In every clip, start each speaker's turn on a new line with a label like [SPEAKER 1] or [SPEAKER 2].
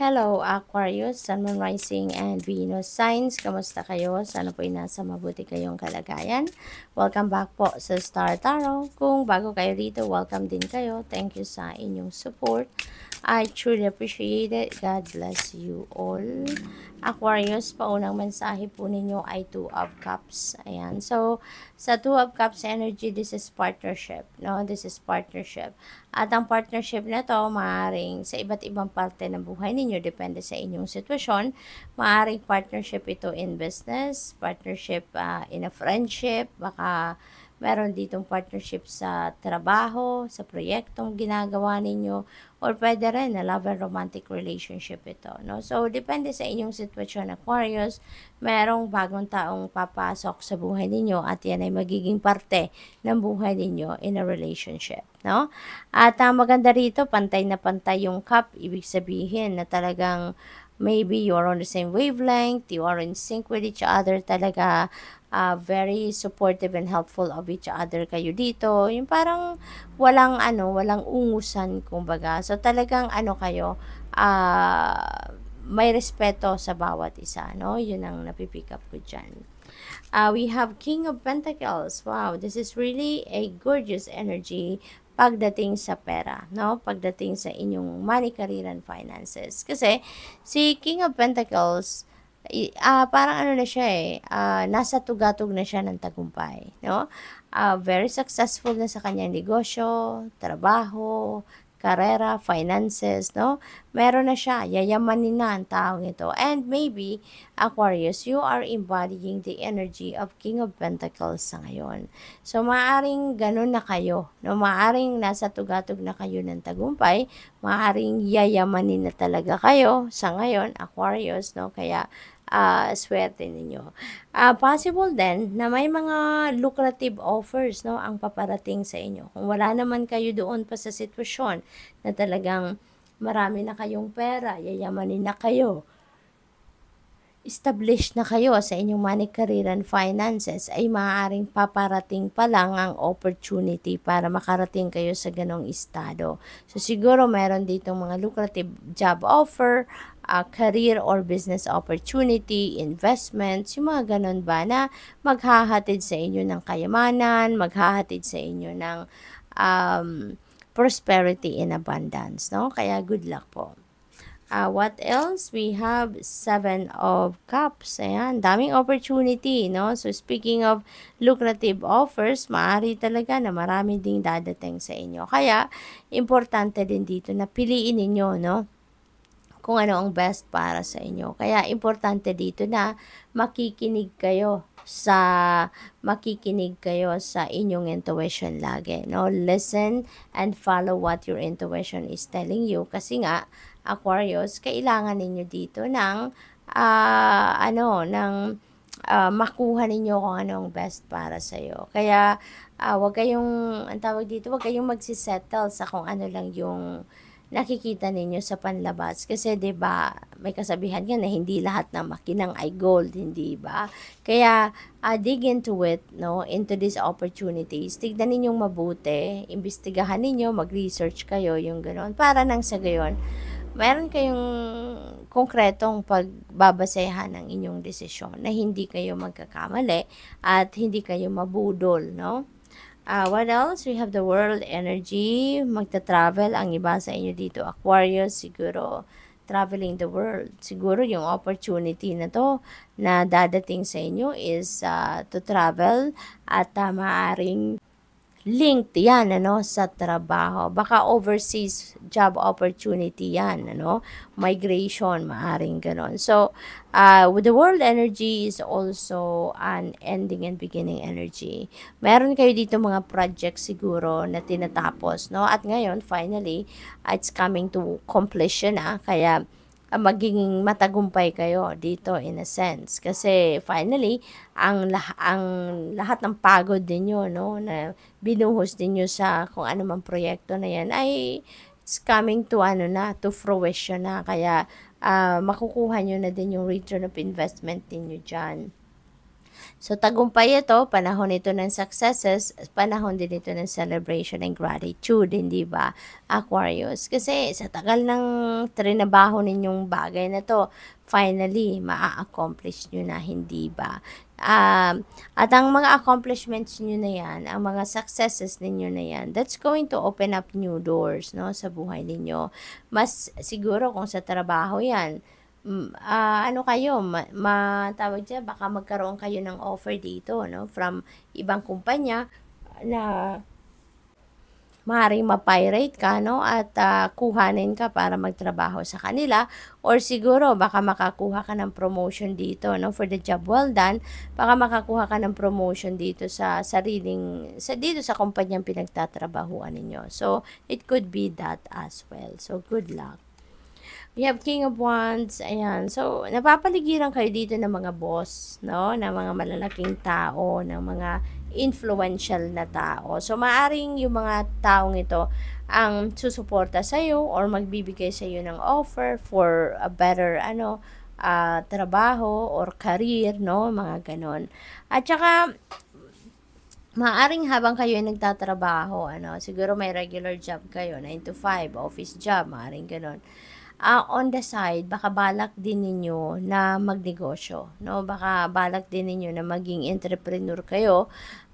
[SPEAKER 1] Hello Aquarius, Sun, Moon, Rising, and Venus signs. Kamusta kayo? Sana po ay nasa mabuti kayong kalagayan. Welcome back po sa Star Tarot. Kung bago kayo dito, welcome din kayo. Thank you sa inyong support. I truly appreciate it. God bless you all. Aquarius, paunang mensahe po ninyo ay Two of Cups. Ayan. So, sa Two of Cups energy, this is partnership. No? This is partnership. At ang partnership na to, maaaring sa iba't ibang parte ng buhay ninyo, depende sa inyong sitwasyon, maaaring partnership ito in business, partnership uh, in a friendship, baka meron ditong partnership sa trabaho, sa proyektong ginagawa ninyo, or pwede rin na love and romantic relationship ito. No? So, depende sa inyong sitwasyon, Aquarius, merong bagong taong papasok sa buhay ninyo at yan ay magiging parte ng buhay ninyo in a relationship. No? At ang ah, maganda rito, pantay na pantay yung cup, ibig sabihin na talagang maybe you are on the same wavelength, you are in sync with each other talaga, uh, very supportive and helpful of each other kayo dito. Yung parang walang ano, walang ungusan kumbaga. So talagang ano kayo, uh, may respeto sa bawat isa, no? Yun ang napipick up ko dyan. Uh, we have King of Pentacles. Wow, this is really a gorgeous energy pagdating sa pera, no? Pagdating sa inyong money, career, and finances. Kasi si King of Pentacles, uh, parang ano na siya eh, uh, nasa tugatog na siya ng tagumpay, no? Uh, very successful na sa kanyang negosyo, trabaho, karera, finances, no? Meron na siya, yayamanin na ang taong ito. And maybe, Aquarius, you are embodying the energy of King of Pentacles sa ngayon. So, maaring ganun na kayo, no? Maaring nasa tugatog na kayo ng tagumpay, maaring yayamanin na talaga kayo sa ngayon, Aquarius, no? Kaya, uh, swerte ninyo. Uh, possible then na may mga lucrative offers no ang paparating sa inyo. Kung wala naman kayo doon pa sa sitwasyon na talagang marami na kayong pera, yayamanin na kayo, established na kayo sa inyong money, career, and finances, ay maaaring paparating pa lang ang opportunity para makarating kayo sa ganong estado. So, siguro meron dito mga lucrative job offer, uh, career or business opportunity, investments, yung mga ganun ba na maghahatid sa inyo ng kayamanan, maghahatid sa inyo ng um, prosperity in abundance, no? Kaya good luck po. Uh, what else? We have seven of cups. Ayan, daming opportunity, no? So, speaking of lucrative offers, maaari talaga na marami ding dadating sa inyo. Kaya, importante din dito na piliin ninyo, no? kung ano ang best para sa inyo. Kaya importante dito na makikinig kayo sa makikinig kayo sa inyong intuition lagi. No? Listen and follow what your intuition is telling you. Kasi nga, Aquarius, kailangan ninyo dito ng uh, ano, ng uh, makuha ninyo kung ano ang best para sa iyo. Kaya uh, ah, wag kayong ang tawag dito, wag kayong magsisettle sa kung ano lang yung nakikita ninyo sa panlabas. Kasi 'di ba, may kasabihan nga na hindi lahat ng makinang ay gold, hindi ba? Kaya uh, dig into it, no, into these opportunities. Tignan ninyong mabuti, imbestigahan ninyo, mag-research kayo, yung ganoon para nang sa gayon meron kayong konkretong pagbabasehan ng inyong desisyon na hindi kayo magkakamali at hindi kayo mabudol, no? Uh, what else? We have the world energy. Magta-travel ang iba sa inyo dito. Aquarius, siguro traveling the world. Siguro yung opportunity na to na dadating sa inyo is uh, to travel at uh, ah, maaring linked yan ano sa trabaho baka overseas job opportunity yan ano migration maaring ganon so uh, with the world energy is also an ending and beginning energy meron kayo dito mga project siguro na tinatapos no at ngayon finally it's coming to completion ah, kaya Ah, magiging matagumpay kayo dito in a sense kasi finally ang lah- ang lahat ng pagod niyo no na binuhos niyo sa kung ano mang proyekto na yan ay it's coming to ano na to fruition na kaya uh, makukuha niyo na din yung return of investment niyo diyan So, tagumpay ito, panahon ito ng successes, panahon din ito ng celebration and gratitude, hindi ba, Aquarius? Kasi sa tagal ng trinabaho ninyong bagay na to, finally, maa-accomplish nyo na, hindi ba? Um, at ang mga accomplishments nyo na yan, ang mga successes ninyo na yan, that's going to open up new doors no, sa buhay ninyo. Mas siguro kung sa trabaho yan, m- mm, ah, ano kayo, ma- matawag dyan, baka magkaroon kayo ng offer dito, no? From ibang kumpanya na maaaring mapirate ka, no? At ah, kuhanin ka para magtrabaho sa kanila. Or siguro, baka makakuha ka ng promotion dito, no? For the job well done, baka makakuha ka ng promotion dito sa sariling, sa, dito sa kumpanyang pinagtatrabahuan ninyo. So, it could be that as well. So, good luck. We have King of Wands. Ayan. So, napapaligiran kayo dito ng mga boss, no? Ng mga malalaking tao, ng mga influential na tao. So, maaring yung mga taong ito ang susuporta sa'yo or magbibigay sa'yo ng offer for a better, ano, uh, trabaho or career, no? Mga ganon. At saka, maaring habang kayo ay nagtatrabaho, ano, siguro may regular job kayo, 9 to 5, office job, maaring ganun uh, on the side, baka balak din ninyo na magnegosyo, no? Baka balak din ninyo na maging entrepreneur kayo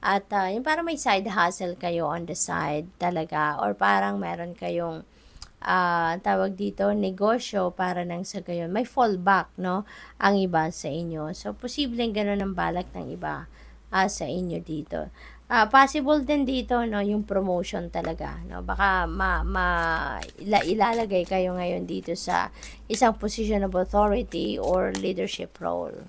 [SPEAKER 1] at uh, yung parang may side hustle kayo on the side talaga or parang meron kayong uh, tawag dito, negosyo para nang sa gayon. May fallback, no? Ang iba sa inyo. So, posibleng ganoon ang balak ng iba uh, sa inyo dito. Uh, possible din dito no yung promotion talaga no baka ma, ma ila, ilalagay kayo ngayon dito sa isang position of authority or leadership role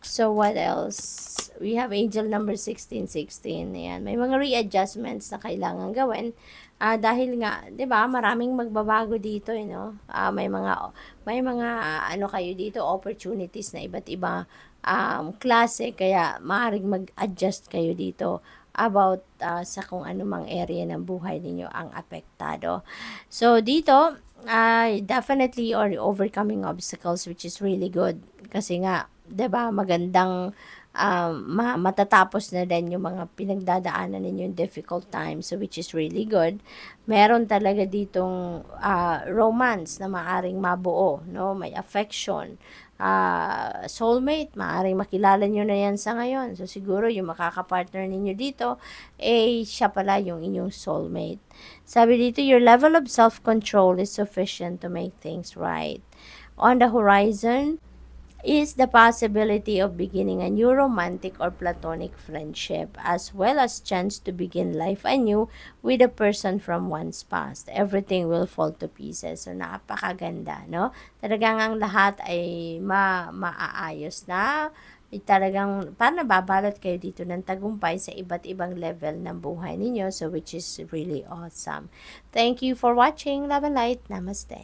[SPEAKER 1] so what else we have angel number 1616 ayan may mga readjustments na kailangan gawin uh, dahil nga 'di ba maraming magbabago dito eh, no uh, may mga may mga uh, ano kayo dito opportunities na iba't iba um, klase. Kaya maaaring mag-adjust kayo dito about uh, sa kung anumang area ng buhay ninyo ang apektado. So, dito, uh, definitely or overcoming obstacles which is really good. Kasi nga, 'di ba magandang um, matatapos na din yung mga pinagdadaanan ninyo yung difficult times, so which is really good. Meron talaga ditong uh, romance na maaring mabuo, no? May affection, uh, soulmate, maaring makilala nyo na yan sa ngayon. So, siguro yung makakapartner ninyo dito, eh, siya pala yung inyong soulmate. Sabi dito, your level of self-control is sufficient to make things right. On the horizon, is the possibility of beginning a new romantic or platonic friendship as well as chance to begin life anew with a person from one's past. Everything will fall to pieces. So, napakaganda, no? Talagang ang lahat ay ma maaayos na ay talagang para nababalot kayo dito ng tagumpay sa iba't ibang level ng buhay ninyo so which is really awesome. Thank you for watching. Love and light. Namaste.